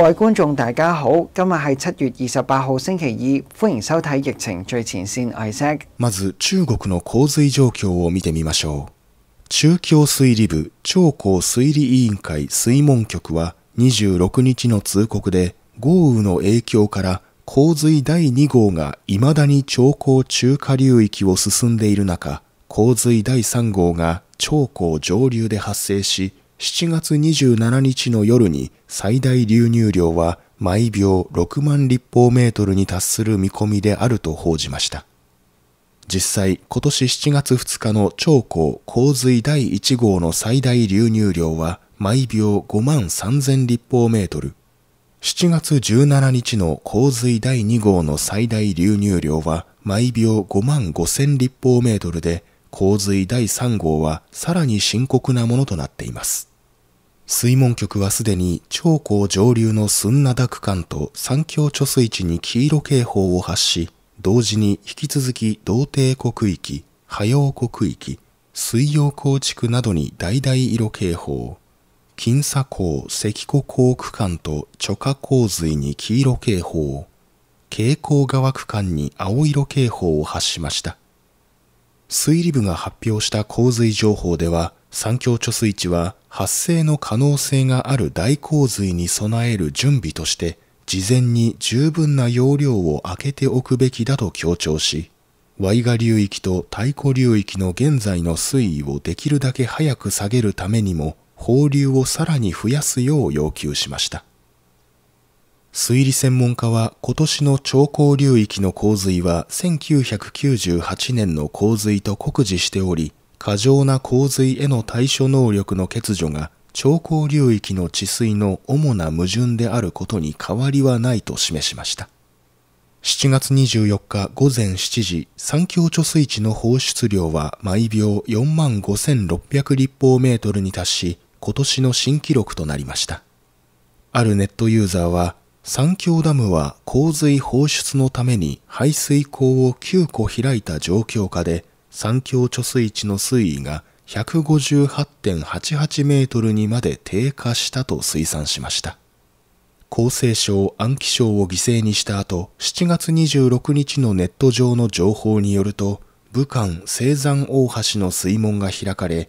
各位觀眾大家好，今日係七月二十八號星期二，歡迎收睇疫情最前線。我係 a c k まず中国の洪水状況を見てみましょう。中共水利部長江水利委員会水門局は26日の通告で豪雨の影響から洪水第2号が未だに長江中下流域を進んでいる中、洪水第3号が長江上流で発生し、7月27日の夜に最大流入量は毎秒6万立方メートルに達する見込みであると報じました。実際、今年7月2日の長江洪水第1号の最大流入量は毎秒5万3000立方メートル。7月17日の洪水第2号の最大流入量は毎秒5万5000立方メートルで、洪水第3号はさらに深刻なものとなっています。水門局はすでに長江上流の寸灘区間と三峡貯水池に黄色警報を発し、同時に引き続き童貞国域、波陽国域、水曜港地区などに大々色警報、金砂港、関湖港区間と貯下洪水に黄色警報、蛍光川区間に青色警報を発しました。水利部が発表した洪水情報では、三峡貯水池は発生の可能性がある大洪水に備える準備として事前に十分な容量を空けておくべきだと強調し、ワイガ流域と太古流域の現在の水位をできるだけ早く下げるためにも放流をさらに増やすよう要求しました。推理専門家は今年の長江流域の洪水は1998年の洪水と酷似しており、過剰な洪水への対処能力の欠如が長江流域の治水の主な矛盾であることに変わりはないと示しました。7月24日午前7時、三峡貯水池の放出量は毎秒4万5600立方メートルに達し、今年の新記録となりました。あるネットユーザーは、三峡ダムは洪水放出のために排水溝を9個開いた状況下で三峡貯水池の水位が158.88メートルにまで低下したと推算しました。厚生省安徽省を犠牲にした後、7月26日のネット上の情報によると、武漢青山大橋の水門が開かれ、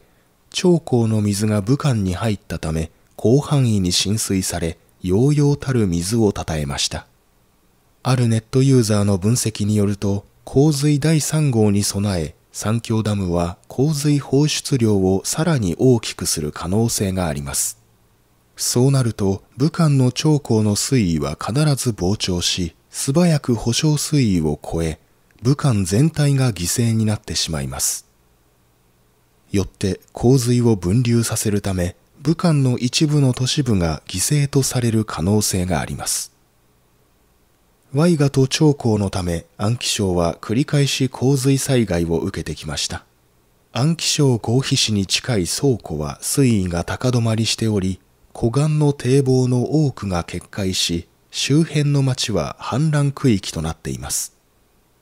長江の水が武漢に入ったため、広範囲に浸水され、揚々たる水をたたえました。あるネットユーザーの分析によると、洪水第3号に備え、三峡ダムは洪水放出量をさらに大きくする可能性があります。そうなると武漢の長江の水位は必ず膨張し、素早く保障水位を超え、武漢全体が犠牲になってしまいます。よって洪水を分流させるため、武漢の一部の都市部が犠牲とされる可能性があります。ワイガと長江のため安徽省は繰り返し洪水災害を受けてきました。安徽省合肥市に近い倉庫は水位が高止まりしており、湖岸の堤防の多くが決壊し、周辺の町は氾濫区域となっています。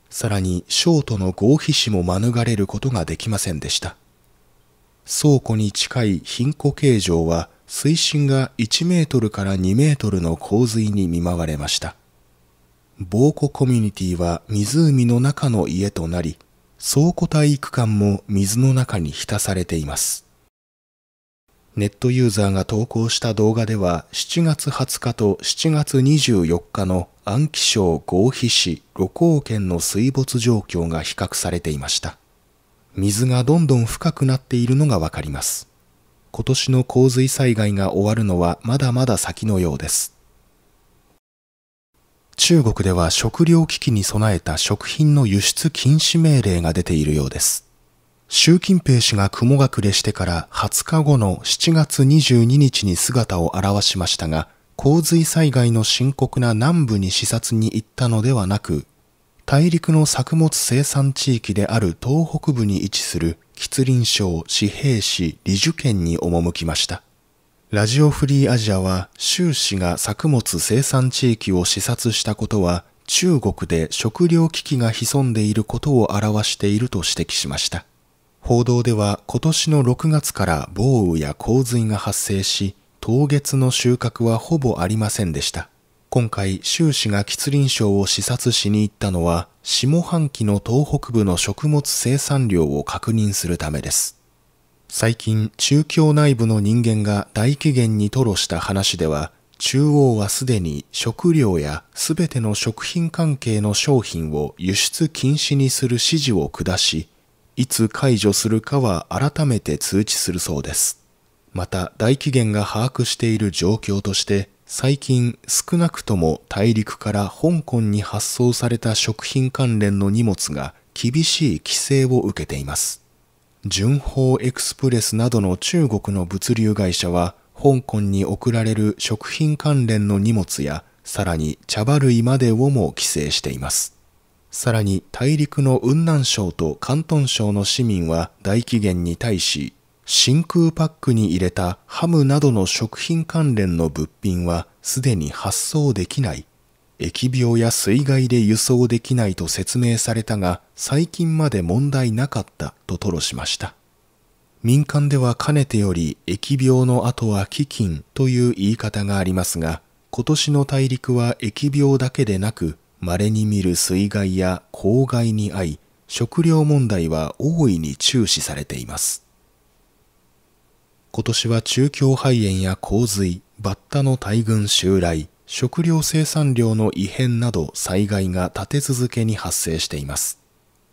さらに、省トの合肥市も免れることができませんでした。倉庫に近い貧庫形状は、水深が1メートルから2メートルの洪水に見舞われました。防湖コミュニティは湖の中の家となり、倉庫体育館も水の中に浸されています。ネットユーザーが投稿した動画では7月20日と7月24日の安徽省合肥市六光県の水没状況が比較されていました。水がどんどん深くなっているのがわかります。今年の洪水災害が終わるのはまだまだ先のようです。中国では食糧危機に備えた食品の輸出禁止命令が出ているようです。習近平氏が雲隠れしてから20日後の7月22日に姿を現しましたが、洪水災害の深刻な南部に視察に行ったのではなく、大陸の作物生産地域である東北部に位置する吉林省、紙幣市、李樹県に赴きました。ラジオフリーアジアは、習氏が作物生産地域を視察したことは、中国で食糧危機が潜んでいることを表していると指摘しました。報道では、今年の6月から豪雨や洪水が発生し、当月の収穫はほぼありませんでした。今回、習氏が吉林省を視察しに行ったのは、下半期の東北部の食物生産量を確認するためです。最近、中共内部の人間が大紀源に吐露した話では、中央はすでに食料やすべての食品関係の商品を輸出禁止にする指示を下し、いつ解除するかは改めて通知するそうです。また、大紀源が把握している状況として、最近少なくとも大陸から香港に発送された食品関連の荷物が厳しい規制を受けています。順法エクスプレスなどの中国の物流会社は香港に送られる食品関連の荷物やさらに茶葉類までをも規制していますさらに大陸の雲南省と広東省の市民は大期限に対し真空パックに入れたハムなどの食品関連の物品はすでに発送できない疫病や水害で輸送できないと説明されたが最近まで問題なかったと吐露しました民間ではかねてより疫病の後は飢饉という言い方がありますが今年の大陸は疫病だけでなく稀に見る水害や公害に遭い食料問題は大いに注視されています今年は中共肺炎や洪水バッタの大群襲来食料生産量の異変など災害が立て続けに発生しています。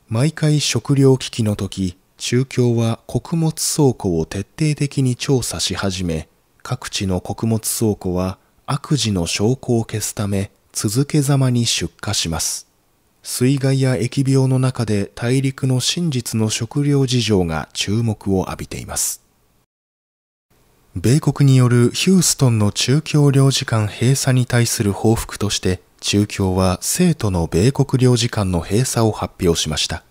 毎回食料危機の時、中共は穀物倉庫を徹底的に調査し始め、各地の穀物倉庫は悪事の証拠を消すため続けざまに出荷します。水害や疫病の中で大陸の真実の食料事情が注目を浴びています。米国によるヒューストンの中共領事館閉鎖に対する報復として中共は生徒の米国領事館の閉鎖を発表しました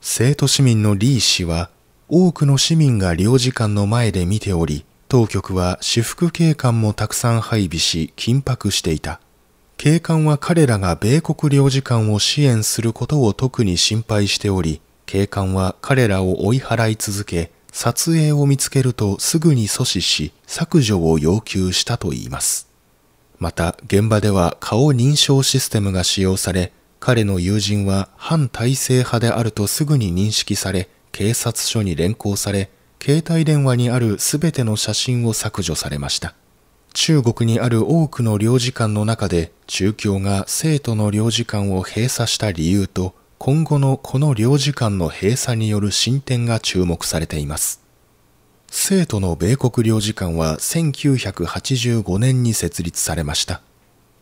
生徒市民のリー氏は多くの市民が領事館の前で見ており当局は私服警官もたくさん配備し緊迫していた警官は彼らが米国領事館を支援することを特に心配しており警官は彼らを追い払い続け撮影を見つけるとすぐに阻止し削除を要求したといいます。また現場では顔認証システムが使用され彼の友人は反体制派であるとすぐに認識され警察署に連行され携帯電話にある全ての写真を削除されました中国にある多くの領事館の中で中共が生徒の領事館を閉鎖した理由と今後のこの領事館の閉鎖による進展が注目されています。生徒の米国領事館は1985年に設立されました。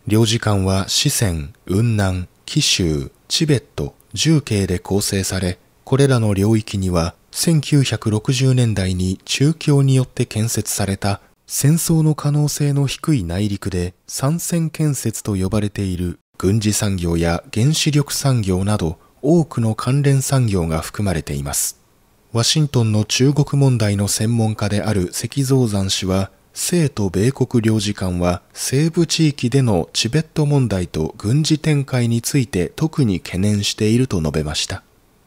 領事館は四川、雲南、紀州、チベット、重慶で構成され、これらの領域には1960年代に中共によって建設された戦争の可能性の低い内陸で参戦建設と呼ばれている軍事産業や原子力産業など多くの関連産業が含まれています。ワシントンの中国問題の専門家である石造山氏は、生と米国領事館は西部地域でのチベット問題と軍事展開について特に懸念していると述べました。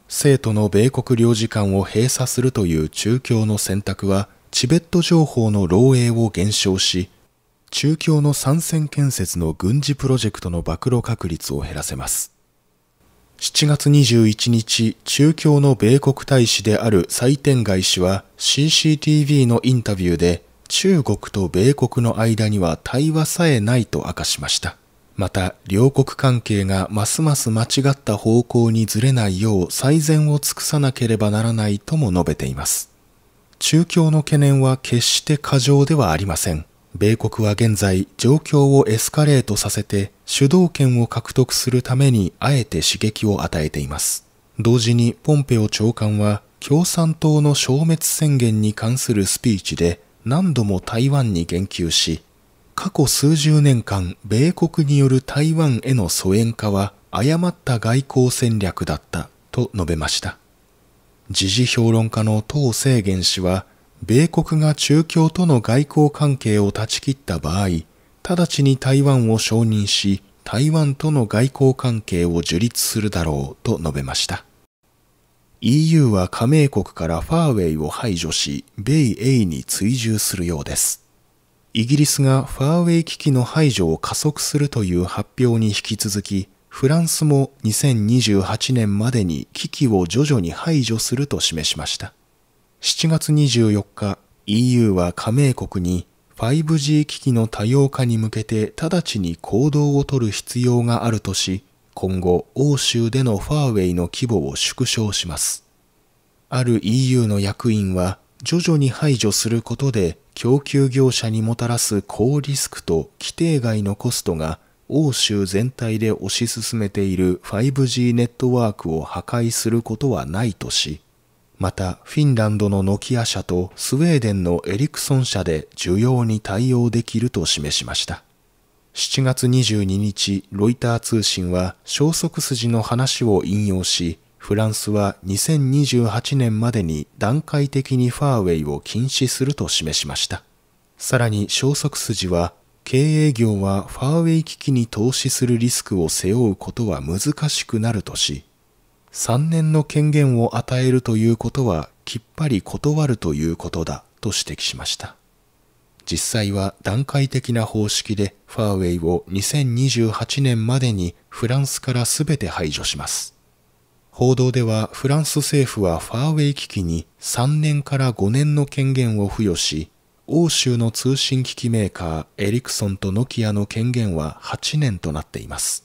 生徒の米国領事館を閉鎖するという中共の選択は、チベット情報の漏洩を減少し、中共の参戦建設の軍事プロジェクトの暴露確率を減らせます。7月21日、中共の米国大使である蔡天外氏は CCTV のインタビューで中国と米国の間には対話さえないと明かしました。また、両国関係がますます間違った方向にずれないよう最善を尽くさなければならないとも述べています。中共の懸念は決して過剰ではありません。米国は現在状況をエスカレートさせて主導権を獲得するためにあえて刺激を与えています。同時にポンペオ長官は共産党の消滅宣言に関するスピーチで何度も台湾に言及し、過去数十年間米国による台湾への疎遠化は誤った外交戦略だったと述べました。時事評論家の唐正元氏は米国が中共との外交関係を断ち切った場合、直ちに台湾を承認し、台湾との外交関係を樹立するだろうと述べました。EU は加盟国からファーウェイを排除し、米英に追従するようです。イギリスがファーウェイ機器の排除を加速するという発表に引き続き、フランスも2028年までに機器を徐々に排除すると示しました。7月24日、EU は加盟国に 5G 機器の多様化に向けて直ちに行動をとる必要があるとし、今後、欧州でのファーウェイの規模を縮小します。ある EU の役員は、徐々に排除することで供給業者にもたらす高リスクと規定外のコストが欧州全体で推し進めている 5G ネットワークを破壊することはないとし、また、フィンランドのノキア社とスウェーデンのエリクソン社で需要に対応できると示しました。7月22日、ロイター通信は消息筋の話を引用し、フランスは2028年までに段階的にファーウェイを禁止すると示しました。さらに消息筋は、経営業はファーウェイ危機に投資するリスクを背負うことは難しくなるとし、3年の権限を与えるということはきっぱり断るということだと指摘しました。実際は段階的な方式でファーウェイを2028年までにフランスから全て排除します。報道ではフランス政府はファーウェイ機器に3年から5年の権限を付与し、欧州の通信機器メーカーエリクソンとノキアの権限は8年となっています。